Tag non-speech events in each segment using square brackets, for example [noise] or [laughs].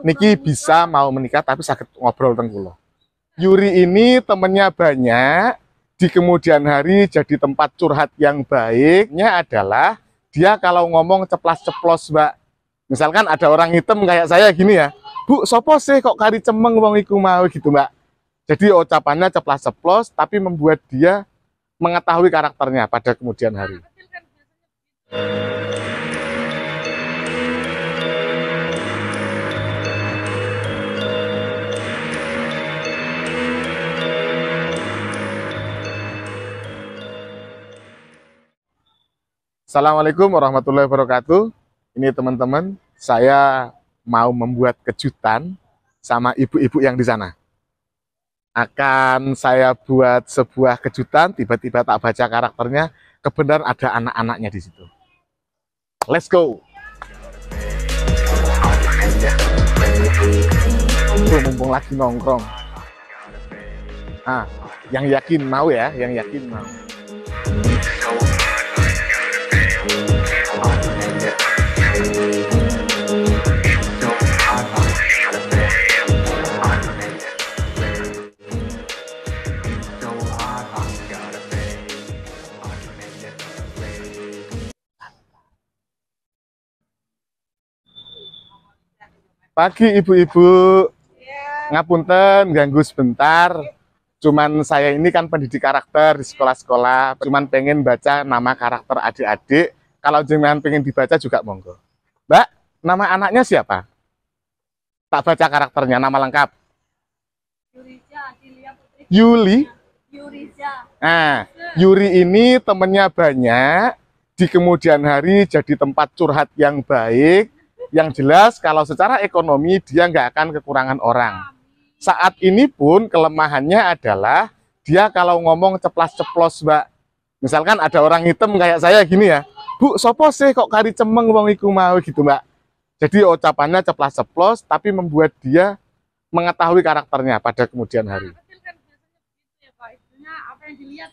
Niki bisa mau menikah tapi sakit ngobrol tengkulo. Yuri ini temennya banyak, di kemudian hari jadi tempat curhat yang baiknya adalah dia kalau ngomong ceplas-ceplos mbak. Misalkan ada orang hitam kayak saya gini ya, bu sopo sih kok kari cemeng wong iku mau gitu mbak. Jadi ucapannya ceplas-ceplos tapi membuat dia mengetahui karakternya pada kemudian hari. Hmm. Assalamualaikum warahmatullahi wabarakatuh. Ini teman-teman, saya mau membuat kejutan sama ibu-ibu yang di sana. Akan saya buat sebuah kejutan, tiba-tiba tak baca karakternya, kebenaran ada anak-anaknya di situ. Let's go! Tuh, mumpung lagi nongkrong. Ah, yang yakin mau ya, yang yakin mau. Pagi ibu-ibu. Ya. Ngapunten ganggu sebentar. Cuman saya ini kan pendidik karakter di sekolah-sekolah. Cuman pengen baca nama karakter adik-adik. Kalau jangan pengen dibaca juga monggo. Mbak, nama anaknya siapa? Tak baca karakternya, nama lengkap. Yuriza, Yuli. Yuriza. Nah, Yuri ini temennya banyak. Di kemudian hari jadi tempat curhat yang baik yang jelas kalau secara ekonomi dia nggak akan kekurangan orang. Saat ini pun kelemahannya adalah dia kalau ngomong ceplas-ceplos, Mbak. Misalkan ada orang hitam kayak saya gini ya. Bu, sopo sih kok kari cemeng wong iku mau gitu, Mbak. Jadi ucapannya ceplas-ceplos tapi membuat dia mengetahui karakternya pada kemudian hari. Kan ya,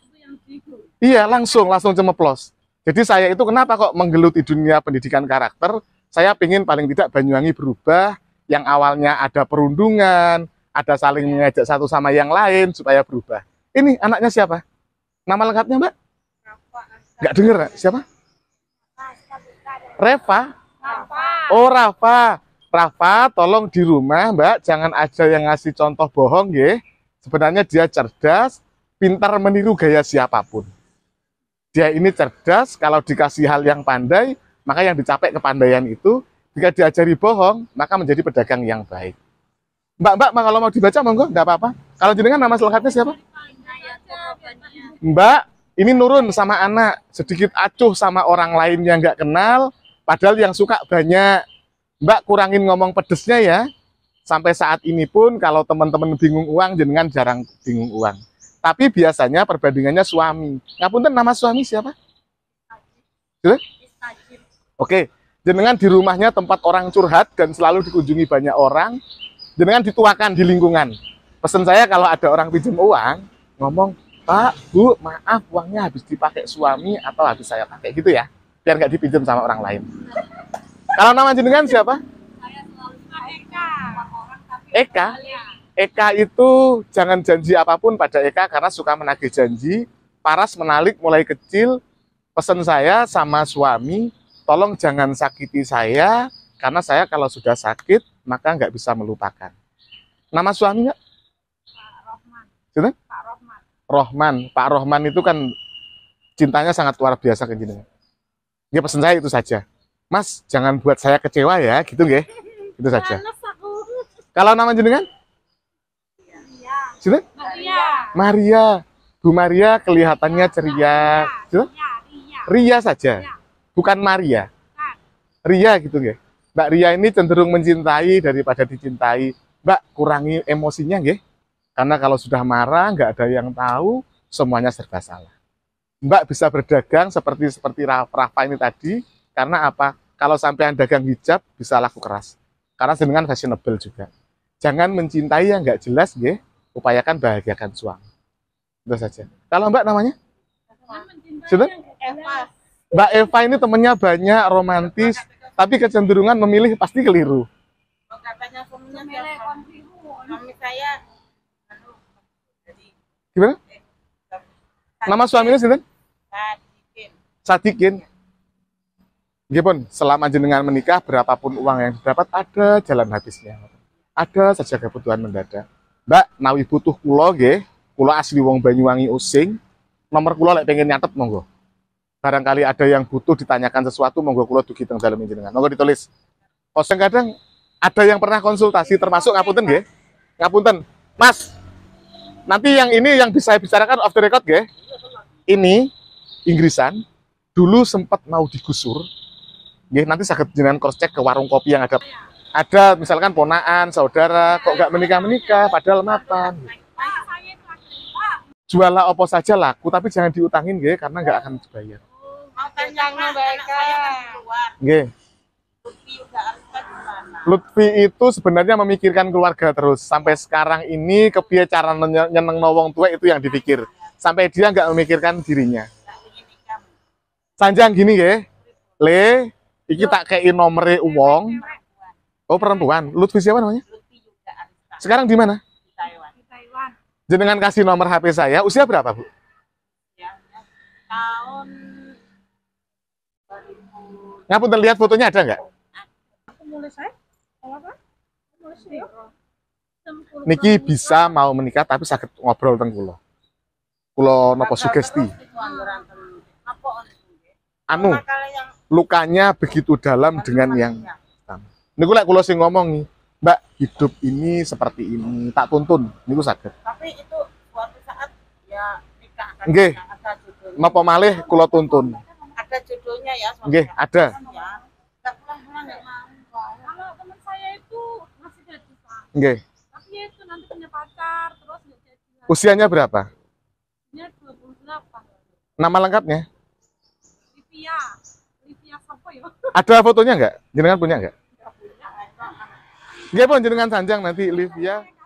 iya, langsung langsung cemeplos. Jadi saya itu kenapa kok menggelut di dunia pendidikan karakter? saya ingin paling tidak Banyuwangi berubah yang awalnya ada perundungan, ada saling iya. mengajak satu sama yang lain supaya berubah. Ini anaknya siapa? Nama lengkapnya Mbak? Gak dengar siapa? Reva? Oh Rafa. Rafa tolong di rumah Mbak jangan aja yang ngasih contoh bohong ya. Sebenarnya dia cerdas, pintar meniru gaya siapapun. Dia ini cerdas, kalau dikasih hal yang pandai, maka yang dicapai kepandaian itu, jika diajari bohong, maka menjadi pedagang yang baik. Mbak-mbak, kalau mau dibaca monggo, enggak apa-apa. Kalau jenengan nama selengkapnya siapa? Mbak, ini nurun sama anak, sedikit acuh sama orang lain yang nggak kenal, padahal yang suka banyak. Mbak kurangin ngomong pedesnya ya. Sampai saat ini pun kalau teman-teman bingung uang, jenengan jarang bingung uang. Tapi biasanya perbandingannya suami. Ngapunten nama suami siapa? Sudah? Oke, jenengan di rumahnya tempat orang curhat dan selalu dikunjungi banyak orang, jenengan dituakan di lingkungan. Pesan saya kalau ada orang pinjam uang, ngomong, Pak, Bu, maaf uangnya habis dipakai suami atau habis saya pakai gitu ya, biar nggak dipinjam sama orang lain. kalau nama jenengan siapa? Eka. Eka? Eka itu jangan janji apapun pada Eka karena suka menagih janji, paras menalik mulai kecil, pesan saya sama suami tolong jangan sakiti saya, karena saya kalau sudah sakit, maka nggak bisa melupakan. Nama suaminya? Pak Rohman. Cinta? Pak Rohman. Rohman. Pak Rohman itu kan cintanya sangat luar biasa ke jenengan. Dia pesan saya itu saja. Mas, jangan buat saya kecewa ya, gitu nggih. Itu saja. Kalau nama jenengan? iya Maria. Maria. Bu Maria kelihatannya ceria. Ria, Ria. Ria saja. Ria bukan Maria. Ria gitu nggih. Mbak Ria ini cenderung mencintai daripada dicintai. Mbak kurangi emosinya nggih. Karena kalau sudah marah nggak ada yang tahu, semuanya serba salah. Mbak bisa berdagang seperti seperti Rafa ini tadi karena apa? Kalau sampean dagang hijab bisa laku keras. Karena dengan fashionable juga. Jangan mencintai yang nggak jelas nggih. Upayakan bahagiakan suami. Itu saja. Kalau Mbak namanya? Sudah? Eva. Mbak Eva ini temennya banyak, romantis, tapi kecenderungan memilih pasti keliru. katanya memilih suami saya Gimana? Eh, Nama suaminya sih Sadikin. Sadikin. pun, selama jenengan menikah berapapun uang yang dapat ada jalan habisnya. Ada saja kebutuhan mendadak. Mbak, nawi butuh kulo, nggih. Kulo asli wong Banyuwangi Using. Nomor kulo lek pengen nyatet monggo barangkali ada yang butuh ditanyakan sesuatu monggo kula dugi teng dalem njenengan monggo ditulis oh kadang ada yang pernah konsultasi termasuk ngapunten nggih ngapunten mas nanti yang ini yang bisa saya bicarakan off the record nggih ini Inggrisan dulu sempat mau digusur nggih nanti sakit jenengan cross check ke warung kopi yang ada ada misalkan ponaan saudara kok nggak menikah menikah padahal mapan gitu. jualah opo saja laku tapi jangan diutangin nggih karena nggak akan dibayar panjang kan Lutfi itu sebenarnya memikirkan keluarga terus sampai sekarang ini kebiasaan cara nyeneng wong tua itu yang dipikir sampai dia nggak memikirkan dirinya sanjang gini ya le iki tak kei nomere uang oh perempuan Lutfi siapa namanya sekarang di mana di Taiwan jenengan kasih nomor HP saya usia berapa bu Ngapun terlihat fotonya ada nggak? Niki bisa mau menikah tapi sakit ngobrol tentang kulo. Kulo nopo sugesti. Anu, lukanya begitu dalam dengan yang sama. Ya. Niku lek kulo ngomong nih, Mbak, hidup ini seperti ini, tak tuntun, niku sakit. Tapi itu suatu saat ya nikah akan Nggih. Napa malih kulo tuntun ada judulnya ya. Oke, ada. Ya. ya Kalau teman saya itu masih jadi pak. Oke. Tapi ya itu nanti punya pacar terus jadi. Usianya berapa? Usianya 28. Nama lengkapnya? Livia. Livia siapa ya? [laughs] Ada fotonya enggak? Jenengan punya enggak? Enggak punya. Nggih, pun jenengan sanjang nanti Livia.